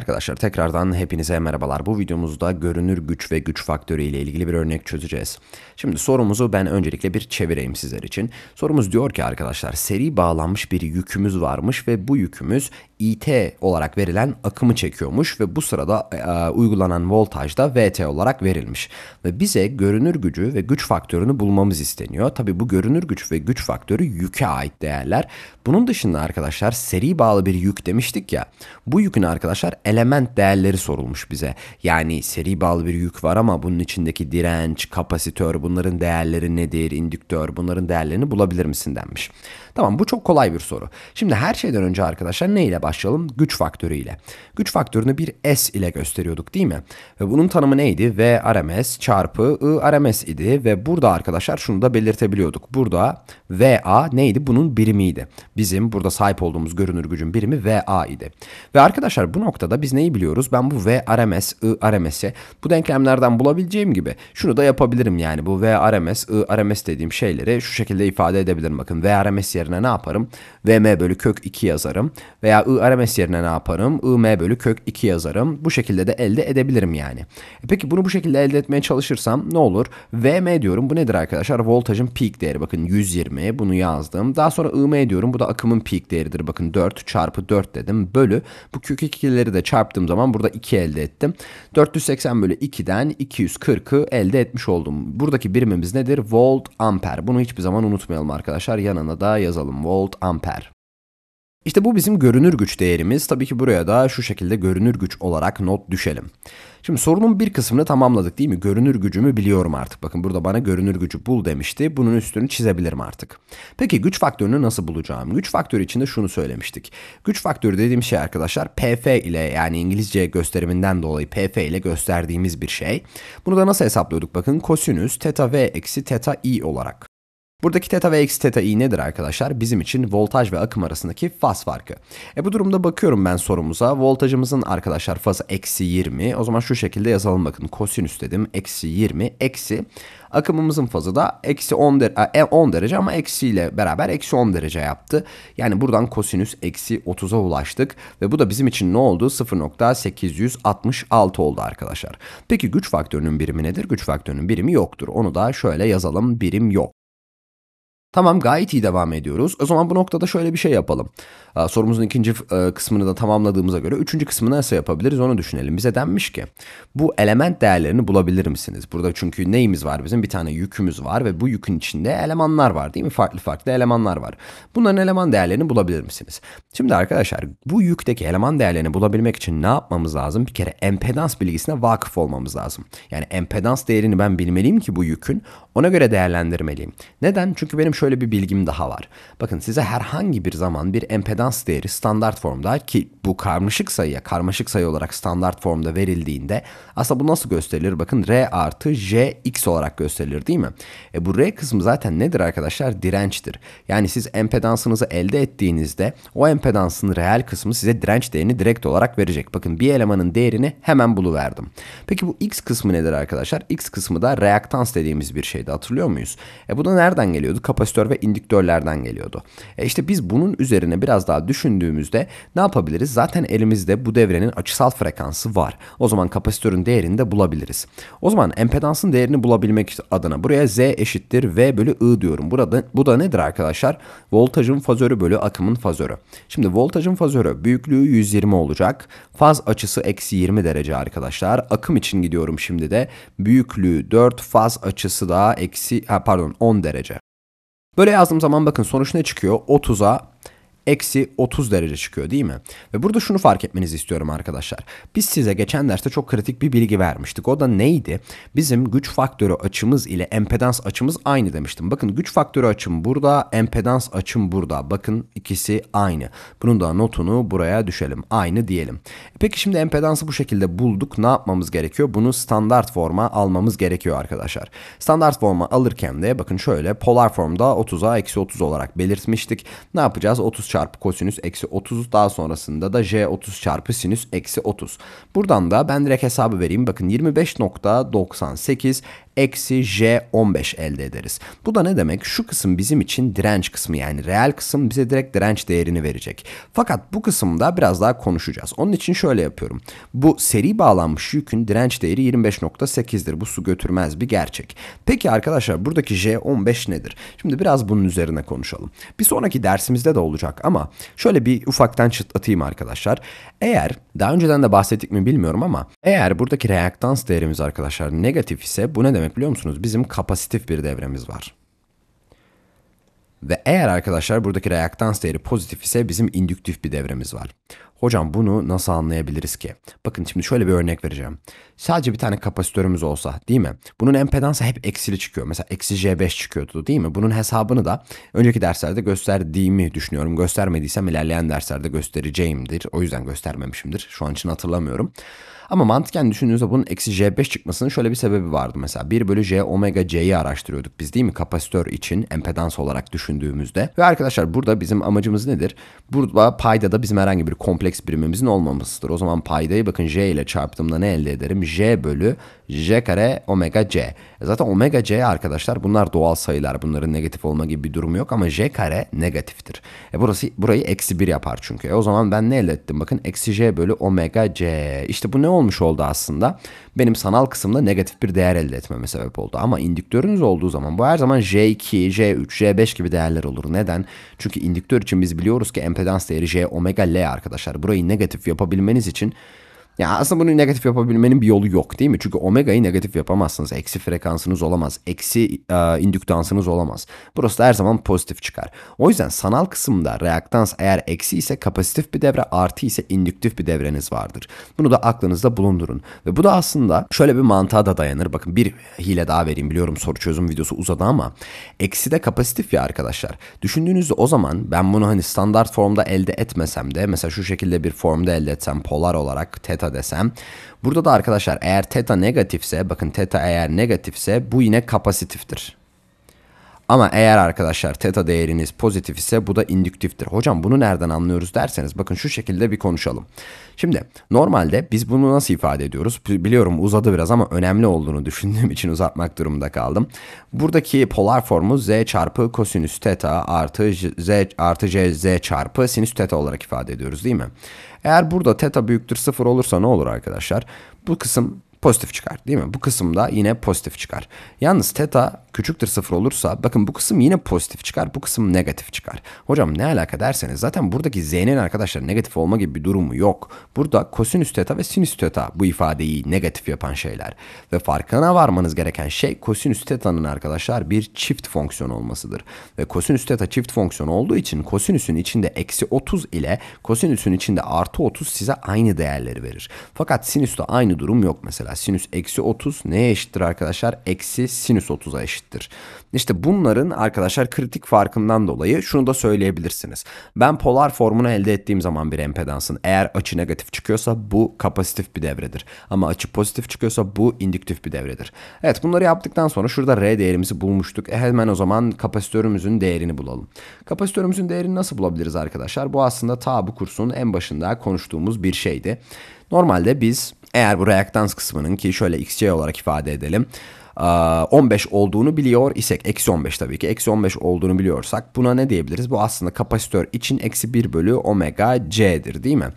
Arkadaşlar tekrardan hepinize merhabalar. Bu videomuzda görünür güç ve güç faktörü ile ilgili bir örnek çözeceğiz. Şimdi sorumuzu ben öncelikle bir çevireyim sizler için. Sorumuz diyor ki arkadaşlar seri bağlanmış bir yükümüz varmış ve bu yükümüz IT olarak verilen akımı çekiyormuş ve bu sırada e, e uygulanan voltaj da VT olarak verilmiş. Ve bize görünür gücü ve güç faktörünü bulmamız isteniyor. Tabi bu görünür güç ve güç faktörü yüke ait değerler. Bunun dışında arkadaşlar seri bağlı bir yük demiştik ya. Bu yükün arkadaşlar element değerleri sorulmuş bize. Yani seri bağlı bir yük var ama bunun içindeki direnç, kapasitör bunların değerleri nedir, indüktör bunların değerlerini bulabilir misin denmiş. Tamam bu çok kolay bir soru. Şimdi her şeyden önce arkadaşlar ne ile başlayalım? Güç faktörü ile. Güç faktörünü bir S ile gösteriyorduk değil mi? Ve bunun tanımı neydi? V RMS çarpı I RMS idi ve burada arkadaşlar şunu da belirtebiliyorduk. Burada VA neydi? Bunun birimiydi. Bizim burada sahip olduğumuz görünür gücün birimi VA idi. Ve arkadaşlar bu noktada biz neyi biliyoruz? Ben bu V RMS, I RMS'i e bu denklemlerden bulabileceğim gibi şunu da yapabilirim yani. Bu V RMS, I RMS dediğim şeyleri şu şekilde ifade edebilirim. Bakın V RMS yerine ne yaparım? VM bölü kök 2 yazarım. Veya I RMS yerine ne yaparım? IM bölü kök 2 yazarım. Bu şekilde de elde edebilirim yani. E peki bunu bu şekilde elde etmeye çalışırsam ne olur? VM diyorum. Bu nedir arkadaşlar? Voltajın peak değeri. Bakın 120 bunu yazdım. Daha sonra IM diyorum. Bu da akımın peak değeridir. Bakın 4 çarpı 4 dedim. Bölü bu kök 2'leri de çarptığım zaman burada 2 elde ettim. 480 bölü 2'den 240'ı elde etmiş oldum. Buradaki birimimiz nedir? Volt amper. Bunu hiçbir zaman unutmayalım arkadaşlar. Yanına da yazalım. Volt amper. İşte bu bizim görünür güç değerimiz. Tabii ki buraya da şu şekilde görünür güç olarak not düşelim. Şimdi sorunun bir kısmını tamamladık değil mi? Görünür gücümü biliyorum artık. Bakın burada bana görünür gücü bul demişti. Bunun üstünü çizebilirim artık. Peki güç faktörünü nasıl bulacağım? Güç faktörü için de şunu söylemiştik. Güç faktörü dediğim şey arkadaşlar PF ile yani İngilizce gösteriminden dolayı PF ile gösterdiğimiz bir şey. Bunu da nasıl hesaplıyorduk? Bakın kosinüs teta v eksi teta i olarak. Buradaki teta ve eksi teta i nedir arkadaşlar? Bizim için voltaj ve akım arasındaki faz farkı. E bu durumda bakıyorum ben sorumuza. Voltajımızın arkadaşlar fazı eksi 20. O zaman şu şekilde yazalım bakın. Kosinüs dedim. Eksi 20 eksi. Akımımızın fazı da eksi 10, der 10 e, e, derece ama eksi ile beraber eksi 10 derece yaptı. Yani buradan kosinüs eksi 30'a ulaştık. Ve bu da bizim için ne oldu? 0.866 oldu arkadaşlar. Peki güç faktörünün birimi nedir? Güç faktörünün birimi yoktur. Onu da şöyle yazalım. Birim yok. Tamam gayet iyi devam ediyoruz. O zaman bu noktada şöyle bir şey yapalım. Sorumuzun ikinci e, kısmını da tamamladığımıza göre üçüncü kısmını nasıl yapabiliriz onu düşünelim. Bize denmiş ki bu element değerlerini bulabilir misiniz? Burada çünkü neyimiz var bizim? Bir tane yükümüz var ve bu yükün içinde elemanlar var değil mi? Farklı farklı elemanlar var. Bunların eleman değerlerini bulabilir misiniz? Şimdi arkadaşlar bu yükteki eleman değerlerini bulabilmek için ne yapmamız lazım? Bir kere empedans bilgisine vakıf olmamız lazım. Yani empedans değerini ben bilmeliyim ki bu yükün ona göre değerlendirmeliyim. Neden? Çünkü benim şöyle bir bilgim daha var. Bakın size herhangi bir zaman bir empedans değeri standart formda ki bu karmaşık sayıya karmaşık sayı olarak standart formda verildiğinde aslında bu nasıl gösterilir? Bakın R artı jX olarak gösterilir değil mi? E bu R kısmı zaten nedir arkadaşlar? Dirençtir. Yani siz empedansınızı elde ettiğinizde o empedansın reel kısmı size direnç değerini direkt olarak verecek. Bakın bir elemanın değerini hemen buluverdim. Peki bu X kısmı nedir arkadaşlar? X kısmı da reaktans dediğimiz bir şey şeydi hatırlıyor muyuz? E bu da nereden geliyordu? Kapasitör ve indüktörlerden geliyordu. E işte biz bunun üzerine biraz daha düşündüğümüzde ne yapabiliriz? Zaten elimizde bu devrenin açısal frekansı var. O zaman kapasitörün değerini de bulabiliriz. O zaman empedansın değerini bulabilmek adına buraya Z eşittir V bölü I diyorum. Burada, bu da nedir arkadaşlar? Voltajın fazörü bölü akımın fazörü. Şimdi voltajın fazörü büyüklüğü 120 olacak. Faz açısı eksi 20 derece arkadaşlar. Akım için gidiyorum şimdi de. Büyüklüğü 4 faz açısı da eksi ha, pardon 10 derece. Böyle yazdığım zaman bakın sonuç ne çıkıyor? 30'a eksi 30 derece çıkıyor değil mi? Ve burada şunu fark etmenizi istiyorum arkadaşlar. Biz size geçen derste çok kritik bir bilgi vermiştik. O da neydi? Bizim güç faktörü açımız ile empedans açımız aynı demiştim. Bakın güç faktörü açım burada, empedans açım burada. Bakın ikisi aynı. Bunun da notunu buraya düşelim. Aynı diyelim. E peki şimdi empedansı bu şekilde bulduk. Ne yapmamız gerekiyor? Bunu standart forma almamız gerekiyor arkadaşlar. Standart forma alırken de bakın şöyle polar formda 30'a eksi 30 olarak belirtmiştik. Ne yapacağız? 30 çarpı kosinüs eksi 30 daha sonrasında da j 30 çarpı sinüs eksi 30. Buradan da ben direkt hesabı vereyim. Bakın 25.98 eksi J15 elde ederiz. Bu da ne demek? Şu kısım bizim için direnç kısmı yani reel kısım bize direkt direnç değerini verecek. Fakat bu kısımda biraz daha konuşacağız. Onun için şöyle yapıyorum. Bu seri bağlanmış yükün direnç değeri 25.8'dir. Bu su götürmez bir gerçek. Peki arkadaşlar buradaki J15 nedir? Şimdi biraz bunun üzerine konuşalım. Bir sonraki dersimizde de olacak ama şöyle bir ufaktan çıtlatayım arkadaşlar. Eğer daha önceden de bahsettik mi bilmiyorum ama eğer buradaki reaktans değerimiz arkadaşlar negatif ise bu ne demek? demek biliyor musunuz? Bizim kapasitif bir devremiz var. Ve eğer arkadaşlar buradaki reaktans değeri pozitif ise bizim indüktif bir devremiz var. Hocam bunu nasıl anlayabiliriz ki? Bakın şimdi şöyle bir örnek vereceğim. Sadece bir tane kapasitörümüz olsa değil mi? Bunun empedansı hep eksili çıkıyor. Mesela eksi J5 çıkıyordu değil mi? Bunun hesabını da önceki derslerde gösterdiğimi düşünüyorum. Göstermediysem ilerleyen derslerde göstereceğimdir. O yüzden göstermemişimdir. Şu an için hatırlamıyorum. Ama mantıken düşündüğünüzde bunun eksi J5 çıkmasının şöyle bir sebebi vardı mesela. 1 bölü J omega C'yi araştırıyorduk biz değil mi? Kapasitör için empedans olarak düşündüğümüzde. Ve arkadaşlar burada bizim amacımız nedir? Burada payda da bizim herhangi bir kompleks birimimizin olmamasıdır. O zaman paydayı bakın J ile çarptığımda ne elde ederim? J bölü J kare omega C. E zaten omega C arkadaşlar bunlar doğal sayılar. Bunların negatif olma gibi bir durumu yok ama J kare negatiftir. E burası burayı eksi 1 yapar çünkü. E o zaman ben ne elde ettim? Bakın eksi J bölü omega C. İşte bu ne oldu? olmuş oldu aslında. Benim sanal kısımda negatif bir değer elde etmeme sebep oldu. Ama indüktörünüz olduğu zaman bu her zaman J2, J3, J5 gibi değerler olur. Neden? Çünkü indüktör için biz biliyoruz ki empedans değeri J omega L arkadaşlar. Burayı negatif yapabilmeniz için ya aslında bunu negatif yapabilmenin bir yolu yok değil mi? Çünkü omega'yı negatif yapamazsınız. Eksi frekansınız olamaz. Eksi e, indüktansınız olamaz. Burası da her zaman pozitif çıkar. O yüzden sanal kısımda reaktans eğer eksi ise kapasitif bir devre artı ise indüktif bir devreniz vardır. Bunu da aklınızda bulundurun. Ve bu da aslında şöyle bir mantığa da dayanır. Bakın bir hile daha vereyim biliyorum soru çözüm videosu uzadı ama eksi de kapasitif ya arkadaşlar. Düşündüğünüzde o zaman ben bunu hani standart formda elde etmesem de mesela şu şekilde bir formda elde etsem polar olarak teta desem. Burada da arkadaşlar eğer teta negatifse bakın teta eğer negatifse bu yine kapasitiftir. Ama eğer arkadaşlar teta değeriniz pozitif ise bu da indüktiftir. Hocam bunu nereden anlıyoruz derseniz bakın şu şekilde bir konuşalım. Şimdi normalde biz bunu nasıl ifade ediyoruz? Biliyorum uzadı biraz ama önemli olduğunu düşündüğüm için uzatmak durumunda kaldım. Buradaki polar formu z çarpı kosinüs teta artı z artı c z çarpı sinüs teta olarak ifade ediyoruz değil mi? Eğer burada teta büyüktür sıfır olursa ne olur arkadaşlar? Bu kısım pozitif çıkar değil mi? Bu kısımda yine pozitif çıkar. Yalnız teta küçüktür sıfır olursa bakın bu kısım yine pozitif çıkar. Bu kısım negatif çıkar. Hocam ne alaka derseniz zaten buradaki z'nin arkadaşlar negatif olma gibi bir durumu yok. Burada kosinüs teta ve sinüs teta bu ifadeyi negatif yapan şeyler. Ve farkına varmanız gereken şey kosinüs teta'nın arkadaşlar bir çift fonksiyon olmasıdır. Ve kosinüs teta çift fonksiyon olduğu için kosinüsün içinde eksi 30 ile kosinüsün içinde artı 30 size aynı değerleri verir. Fakat sinüste aynı durum yok mesela mesela sinüs eksi 30 neye eşittir arkadaşlar? Eksi sinüs 30'a eşittir. İşte bunların arkadaşlar kritik farkından dolayı şunu da söyleyebilirsiniz. Ben polar formunu elde ettiğim zaman bir empedansın eğer açı negatif çıkıyorsa bu kapasitif bir devredir. Ama açı pozitif çıkıyorsa bu indüktif bir devredir. Evet bunları yaptıktan sonra şurada R değerimizi bulmuştuk. E hemen o zaman kapasitörümüzün değerini bulalım. Kapasitörümüzün değerini nasıl bulabiliriz arkadaşlar? Bu aslında ta bu kursun en başında konuştuğumuz bir şeydi. Normalde biz eğer bu reaktans kısmının ki şöyle xc olarak ifade edelim 15 olduğunu biliyor isek eksi 15 tabii ki eksi 15 olduğunu biliyorsak buna ne diyebiliriz? Bu aslında kapasitör için eksi 1 bölü omega c'dir değil mi?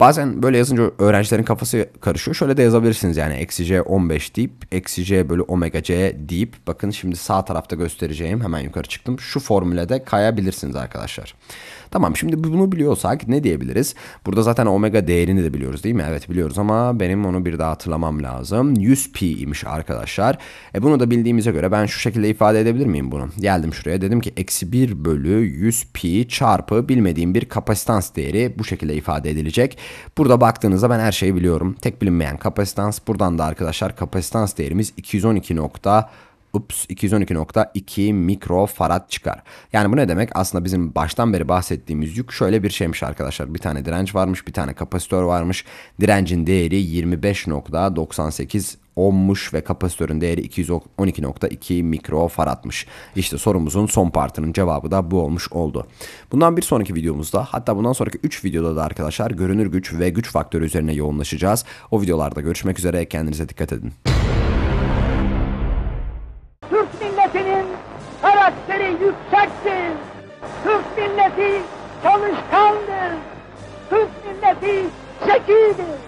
Bazen böyle yazınca öğrencilerin kafası karışıyor. Şöyle de yazabilirsiniz yani eksi c 15 deyip eksi c bölü omega c deyip bakın şimdi sağ tarafta göstereceğim hemen yukarı çıktım. Şu formüle de kayabilirsiniz arkadaşlar. Tamam şimdi bunu biliyorsak ne diyebiliriz? Burada zaten omega değerini de biliyoruz değil mi? Evet biliyoruz ama benim onu bir daha hatırlamam lazım. 100 pi imiş arkadaşlar. E bunu da bildiğimize göre ben şu şekilde ifade edebilir miyim bunu? Geldim şuraya dedim ki eksi 1 bölü 100 pi çarpı bilmediğim bir kapasitans değeri bu şekilde ifade edilecek. Burada baktığınızda ben her şeyi biliyorum. Tek bilinmeyen kapasitans. Buradan da arkadaşlar kapasitans değerimiz 212 nokta ups 212.2 mikrofarad çıkar. Yani bu ne demek? Aslında bizim baştan beri bahsettiğimiz yük şöyle bir şeymiş arkadaşlar. Bir tane direnç varmış, bir tane kapasitör varmış. Direncin değeri 25.98 ohmmuş ve kapasitörün değeri 212.2 mikrofaratmış. İşte sorumuzun son partının cevabı da bu olmuş oldu. Bundan bir sonraki videomuzda hatta bundan sonraki 3 videoda da arkadaşlar görünür güç ve güç faktörü üzerine yoğunlaşacağız. O videolarda görüşmek üzere kendinize dikkat edin. Türk milletinin karakteri yüksektir. Türk milleti çalışkandır. Türk milleti zekidir.